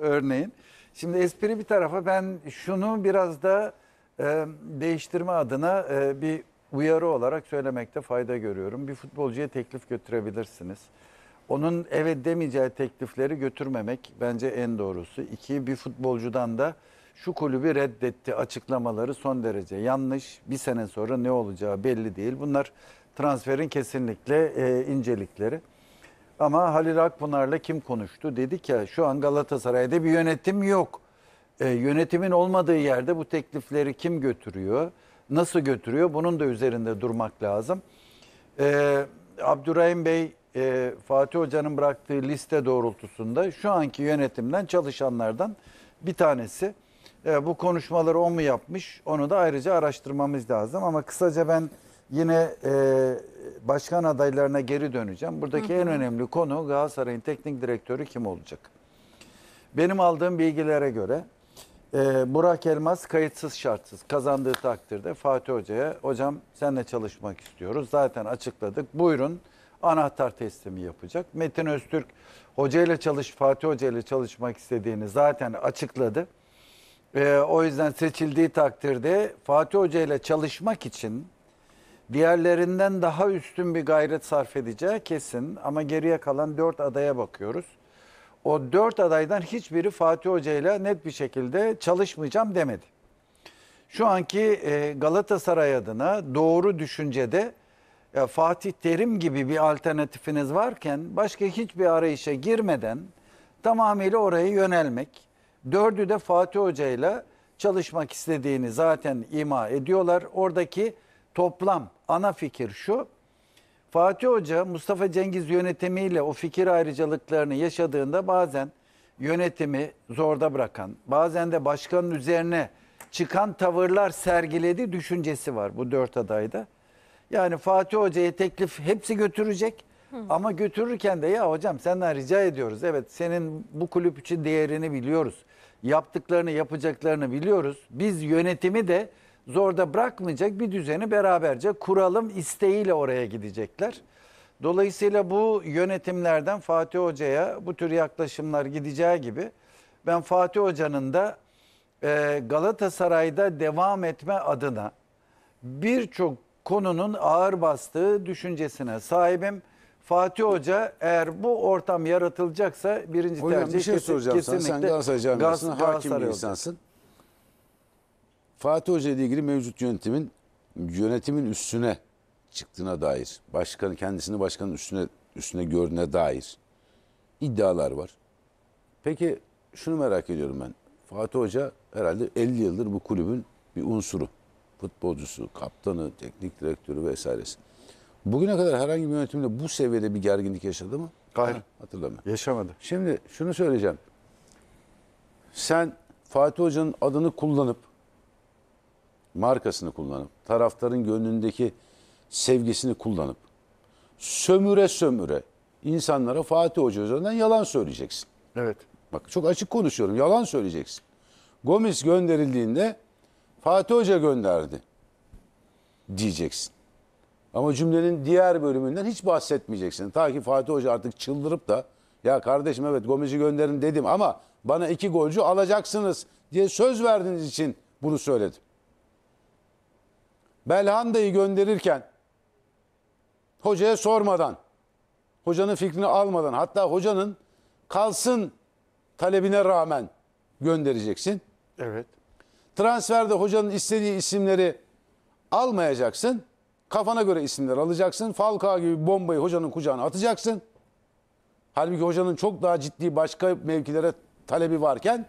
örneğin. Şimdi espri bir tarafa ben şunu biraz da e, değiştirme adına e, bir uyarı olarak söylemekte fayda görüyorum. Bir futbolcuya teklif götürebilirsiniz. Onun evet demeyeceği teklifleri götürmemek bence en doğrusu. İki, bir futbolcudan da şu kulübü reddetti açıklamaları son derece yanlış. Bir sene sonra ne olacağı belli değil. Bunlar transferin kesinlikle e, incelikleri. Ama Halil Akpınar'la kim konuştu? Dedi ki şu an Galatasaray'da bir yönetim yok. E, yönetimin olmadığı yerde bu teklifleri kim götürüyor? Nasıl götürüyor? Bunun da üzerinde durmak lazım. E, Abdurrahim Bey e, Fatih Hoca'nın bıraktığı liste doğrultusunda şu anki yönetimden çalışanlardan bir tanesi. E, bu konuşmaları o mu yapmış onu da ayrıca araştırmamız lazım. Ama kısaca ben Yine e, başkan adaylarına geri döneceğim. Buradaki hı hı. en önemli konu Galatasaray'ın teknik direktörü kim olacak? Benim aldığım bilgilere göre e, Burak Elmas kayıtsız şartsız kazandığı takdirde Fatih Hoca'ya hocam senle çalışmak istiyoruz. Zaten açıkladık. Buyurun anahtar teslimi yapacak. Metin Öztürk hoca ile çalış Fatih Hoca ile çalışmak istediğini zaten açıkladı. E, o yüzden seçildiği takdirde Fatih Hoca ile çalışmak için diğerlerinden daha üstün bir gayret sarf edeceği kesin. Ama geriye kalan dört adaya bakıyoruz. O dört adaydan hiçbiri Fatih Hoca ile net bir şekilde çalışmayacağım demedi. Şu anki e, Galatasaray adına doğru düşüncede ya Fatih Terim gibi bir alternatifiniz varken başka hiçbir arayışa girmeden tamamıyla oraya yönelmek. Dördü de Fatih Hoca ile çalışmak istediğini zaten ima ediyorlar. Oradaki toplam ana fikir şu. Fatih Hoca Mustafa Cengiz yönetimiyle o fikir ayrıcalıklarını yaşadığında bazen yönetimi zorda bırakan, bazen de başkanın üzerine çıkan tavırlar sergilediği düşüncesi var bu dört adayda. Yani Fatih Hoca'ya teklif hepsi götürecek Hı. ama götürürken de ya hocam senden rica ediyoruz. Evet senin bu kulüp için değerini biliyoruz. Yaptıklarını yapacaklarını biliyoruz. Biz yönetimi de zorda bırakmayacak bir düzeni beraberce kuralım isteğiyle oraya gidecekler. Dolayısıyla bu yönetimlerden Fatih Hoca'ya bu tür yaklaşımlar gideceği gibi ben Fatih Hoca'nın da e, Galatasaray'da devam etme adına birçok konunun ağır bastığı düşüncesine sahibim. Fatih Hoca eğer bu ortam yaratılacaksa birinci Hocam, tercih bir şey kesin, soracağım kesinlikle Sen Galatasaray camiasına hakim bir insansın. Fatih Hoca ile ilgili mevcut yönetimin yönetimin üstüne çıktığına dair, başkan kendisini başkanın üstüne üstüne gördüğüne dair iddialar var. Peki şunu merak ediyorum ben. Fatih Hoca herhalde 50 yıldır bu kulübün bir unsuru. Futbolcusu, kaptanı, teknik direktörü vesairesi. Bugüne kadar herhangi bir yönetimle bu seviyede bir gerginlik yaşadı mı? Hayır. hatırlamıyorum. Yaşamadı. Şimdi şunu söyleyeceğim. Sen Fatih Hoca'nın adını kullanıp markasını kullanıp, taraftarın gönlündeki sevgisini kullanıp, sömüre sömüre insanlara Fatih Hoca üzerinden yalan söyleyeceksin. Evet. Bak çok açık konuşuyorum, yalan söyleyeceksin. Gomis gönderildiğinde Fatih Hoca gönderdi diyeceksin. Ama cümlenin diğer bölümünden hiç bahsetmeyeceksin. Ta ki Fatih Hoca artık çıldırıp da ya kardeşim evet Gomez'i gönderin dedim ama bana iki golcü alacaksınız diye söz verdiğiniz için bunu söyledim. Belhanda'yı gönderirken hocaya sormadan, hocanın fikrini almadan hatta hocanın kalsın talebine rağmen göndereceksin. Evet. Transferde hocanın istediği isimleri almayacaksın. Kafana göre isimler alacaksın. Falcao gibi bombayı hocanın kucağına atacaksın. Halbuki hocanın çok daha ciddi başka mevkilere talebi varken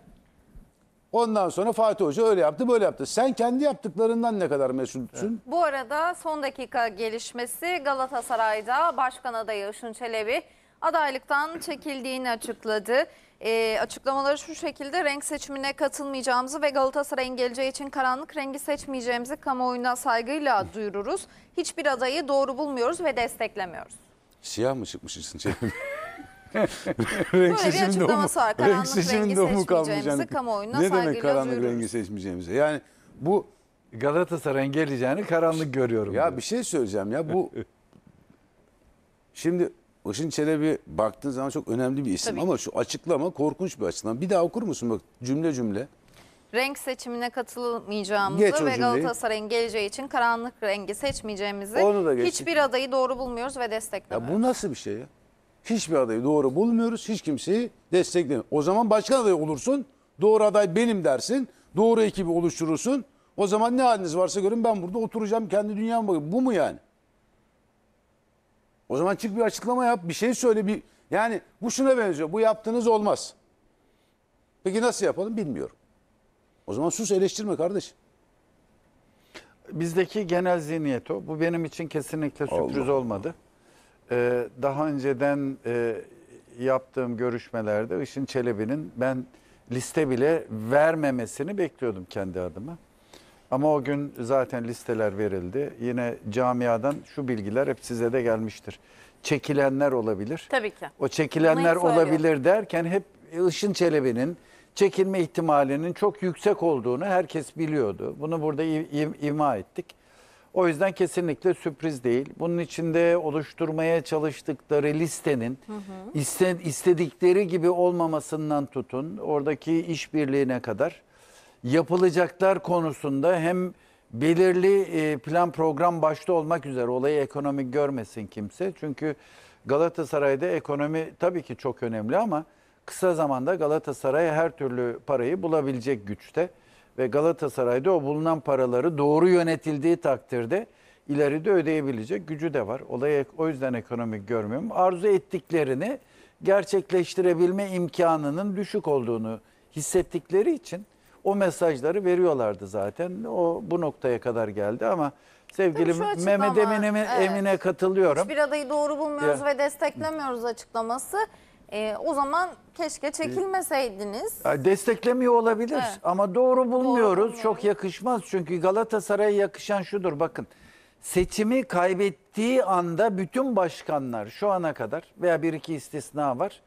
Ondan sonra Fatih Hoca öyle yaptı böyle yaptı. Sen kendi yaptıklarından ne kadar mesulsün? Bu arada son dakika gelişmesi Galatasaray'da başkan adayı Işın Çelebi adaylıktan çekildiğini açıkladı. E, açıklamaları şu şekilde renk seçimine katılmayacağımızı ve Galatasaray'ın geleceği için karanlık rengi seçmeyeceğimizi kamuoyuna saygıyla duyururuz. Hiçbir adayı doğru bulmuyoruz ve desteklemiyoruz. Siyah mı çıkmış için Çelebi? renk seçiminde o mu? Var. Renk seçiminde o mu kalmayacağını? ne demek karanlık duyururuz. rengi seçmeyeceğimize? Yani bu Galatasaray geleceğini karanlık görüyorum. Ya diyor. bir şey söyleyeceğim ya bu şimdi Işın Çelebi baktığın zaman çok önemli bir isim Tabii. ama şu açıklama korkunç bir açıklama. Bir daha okur musun bak cümle cümle. Renk seçimine katılmayacağımızı ve Galatasaray'ın geleceği için karanlık rengi seçmeyeceğimizi hiçbir adayı doğru bulmuyoruz ve desteklemiyoruz. Ya bu nasıl bir şey ya? Hiçbir adayı doğru bulmuyoruz. Hiç kimseyi desteklemiyoruz. O zaman başka aday olursun. Doğru aday benim dersin. Doğru ekibi oluşturursun. O zaman ne haliniz varsa görün ben burada oturacağım kendi dünyama bakayım. Bu mu yani? O zaman çık bir açıklama yap. Bir şey söyle. bir Yani bu şuna benziyor. Bu yaptığınız olmaz. Peki nasıl yapalım bilmiyorum. O zaman sus eleştirme kardeş. Bizdeki genel zihniyet o. Bu benim için kesinlikle sürpriz Allah olmadı e, daha önceden e, yaptığım görüşmelerde Işın Çelebi'nin ben liste bile vermemesini bekliyordum kendi adıma. Ama o gün zaten listeler verildi. Yine camiadan şu bilgiler hep size de gelmiştir. Çekilenler olabilir. Tabii ki. O çekilenler olabilir derken hep Işın Çelebi'nin çekilme ihtimalinin çok yüksek olduğunu herkes biliyordu. Bunu burada im ima ettik. O yüzden kesinlikle sürpriz değil. Bunun içinde oluşturmaya çalıştıkları listenin hı hı. istedikleri gibi olmamasından tutun, oradaki işbirliğine kadar yapılacaklar konusunda hem belirli e, plan program başta olmak üzere olayı ekonomik görmesin kimse. Çünkü Galatasaray'da ekonomi tabii ki çok önemli ama kısa zamanda Galatasaray her türlü parayı bulabilecek güçte ve Galatasaray'da o bulunan paraları doğru yönetildiği takdirde ileride ödeyebilecek gücü de var. Olayı o yüzden ekonomik görmüyorum. Arzu ettiklerini gerçekleştirebilme imkanının düşük olduğunu hissettikleri için o mesajları veriyorlardı zaten. O bu noktaya kadar geldi ama sevgili Mehmet Emin'e evet. katılıyorum. Hiçbir adayı doğru bulmuyoruz ya. ve desteklemiyoruz açıklaması. E, o zaman keşke ee, çekilmeseydiniz. Ya Desteklemiyor olabilir Evet. ama doğru bulmuyoruz. bulmuyoruz. Çok yakışmaz çünkü Galatasaray'a yakışan şudur bakın. Seçimi kaybettiği anda bütün başkanlar şu ana kadar veya bir iki istisna var.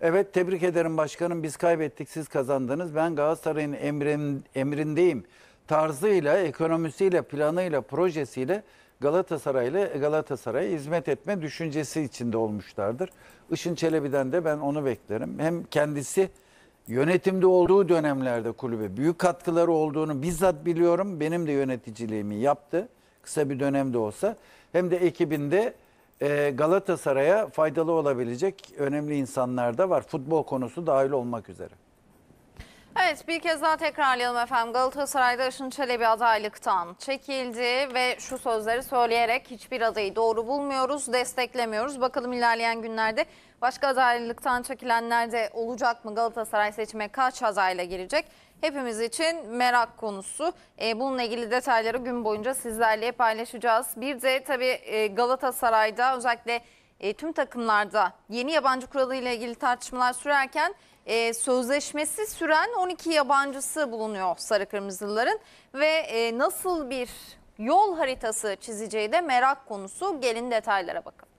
Evet tebrik ederim başkanım biz kaybettik siz kazandınız. Ben Galatasaray'ın emrin, emrindeyim tarzıyla, ekonomisiyle, planıyla, projesiyle Galatasaray ile Galatasaray'a hizmet etme düşüncesi içinde olmuşlardır. Işın Çelebi'den de ben onu beklerim. Hem kendisi yönetimde olduğu dönemlerde kulübe büyük katkıları olduğunu bizzat biliyorum. Benim de yöneticiliğimi yaptı. Kısa bir dönemde olsa. Hem de ekibinde e, Galatasaray'a faydalı olabilecek önemli insanlar da var. Futbol konusu dahil olmak üzere. Evet bir kez daha tekrarlayalım efendim. Galatasaray'da Işın Çelebi adaylıktan çekildi ve şu sözleri söyleyerek hiçbir adayı doğru bulmuyoruz, desteklemiyoruz. Bakalım ilerleyen günlerde başka adaylıktan çekilenler de olacak mı? Galatasaray seçime kaç adayla girecek? Hepimiz için merak konusu. E, bununla ilgili detayları gün boyunca sizlerle paylaşacağız. Bir de tabii e, Galatasaray'da özellikle e, tüm takımlarda yeni yabancı kuralı ile ilgili tartışmalar sürerken e, sözleşmesi süren 12 yabancısı bulunuyor sarı kırmızıların ve e, nasıl bir yol haritası çizeceği de merak konusu. Gelin detaylara bakalım.